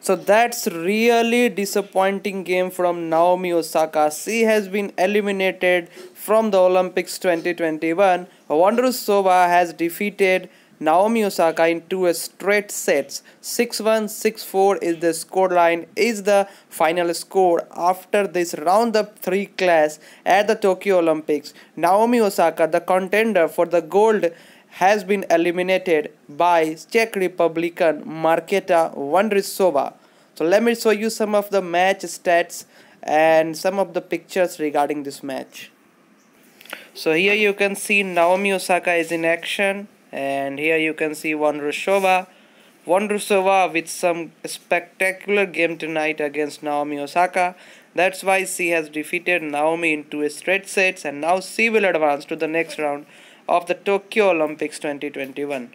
So that's really disappointing game from Naomi Osaka. She has been eliminated from the Olympics 2021. Wondrous Sova has defeated Naomi Osaka into a straight sets. 6-1, 6-4 is the scoreline is the final score after this round of 3 clash at the Tokyo Olympics. Naomi Osaka, the contender for the gold has been eliminated by Czech Republican Marketa Vondrisova. So let me show you some of the match stats and some of the pictures regarding this match. So here you can see Naomi Osaka is in action and here you can see Vondrushova Vondrushova with some spectacular game tonight against Naomi Osaka that's why she has defeated Naomi in two straight sets and now she will advance to the next round of the Tokyo Olympics 2021